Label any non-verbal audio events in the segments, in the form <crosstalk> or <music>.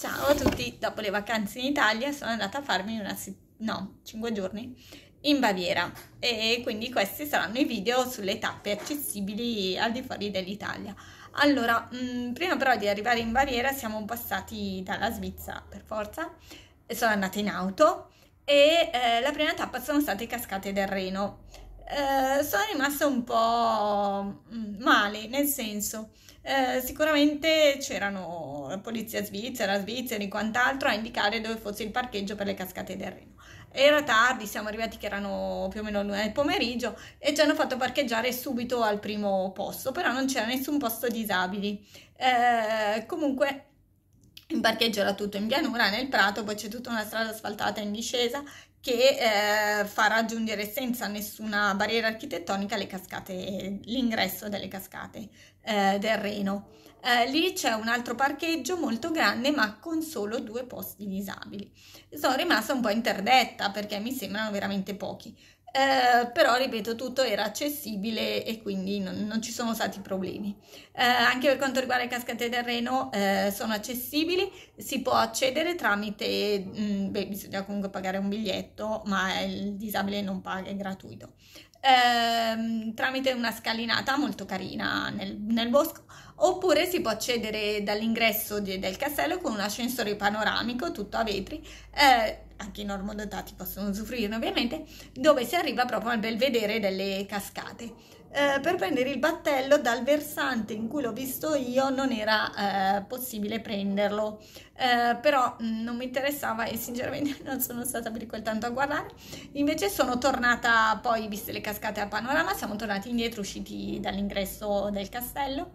Ciao a tutti, dopo le vacanze in Italia sono andata a farmi una no, 5 giorni in Baviera e quindi questi saranno i video sulle tappe accessibili al di fuori dell'Italia. Allora, mh, mm, prima però di arrivare in Baviera siamo passati dalla Svizzera per forza, e sono andata in auto e eh, la prima tappa sono state cascate del Reno eh, sono rimasta un po' mm, male, nel senso, eh, sicuramente c'erano la polizia svizzera, svizzera e quant'altro a indicare dove fosse il parcheggio per le cascate del Reno. Era tardi, siamo arrivati che erano più o meno l'una del pomeriggio e ci hanno fatto parcheggiare subito al primo posto, però non c'era nessun posto disabili. Eh, comunque in parcheggio era tutto in pianura, nel prato, poi c'è tutta una strada asfaltata in discesa che eh, fa raggiungere senza nessuna barriera architettonica le cascate, l'ingresso delle cascate eh, del Reno. Eh, lì c'è un altro parcheggio molto grande ma con solo due posti disabili. Sono rimasta un po' interdetta perché mi sembrano veramente pochi. Eh, però ripeto tutto era accessibile e quindi non, non ci sono stati problemi eh, anche per quanto riguarda le cascate del Reno eh, sono accessibili si può accedere tramite mh, mm, beh, bisogna comunque pagare un biglietto ma il disabile non paga è gratuito ehm, tramite una scalinata molto carina nel, nel bosco oppure si può accedere dall'ingresso de- del castello con un ascensore panoramico tutto a vetri eh, anche i normodotati possono usufruirne ovviamente dove si arriva proprio al belvedere delle cascate eh, per prendere il battello dal versante in cui l'ho visto io non era eh, possibile prenderlo eh, però mm, non mi interessava e sinceramente <laughs> non sono stata per quel tanto a guardare invece sono tornata poi viste le cascate a panorama siamo tornati indietro usciti dall'ingresso del castello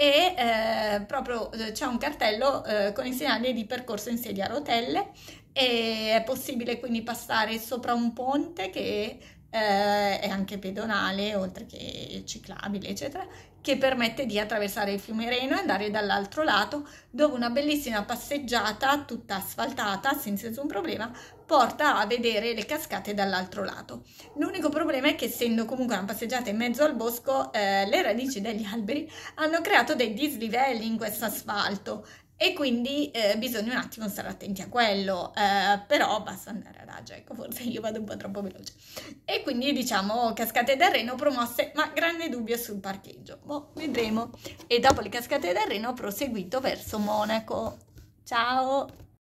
e eh, proprio eh, c'è un cartello eh, con i segnali di percorso in sedia a rotelle e è possibile quindi passare sopra un ponte che eh, è anche pedonale, oltre che ciclabile, eccetera, che permette di attraversare il fiume Reno e andare dall'altro lato, dove una bellissima passeggiata, tutta asfaltata, senza nessun problema, porta a vedere le cascate dall'altro lato. L'unico problema è che essendo comunque una passeggiata in mezzo al bosco, eh, le radici degli alberi hanno creato dei dislivelli in questo asfalto e quindi eh, bisogna un attimo stare attenti a quello, eh, però basta andare ad agio, ecco forse io vado un po' troppo veloce. E quindi diciamo cascate del Reno promosse, ma grande dubbio sul parcheggio, boh, vedremo. E dopo le cascate del Reno ho proseguito verso Monaco. Ciao!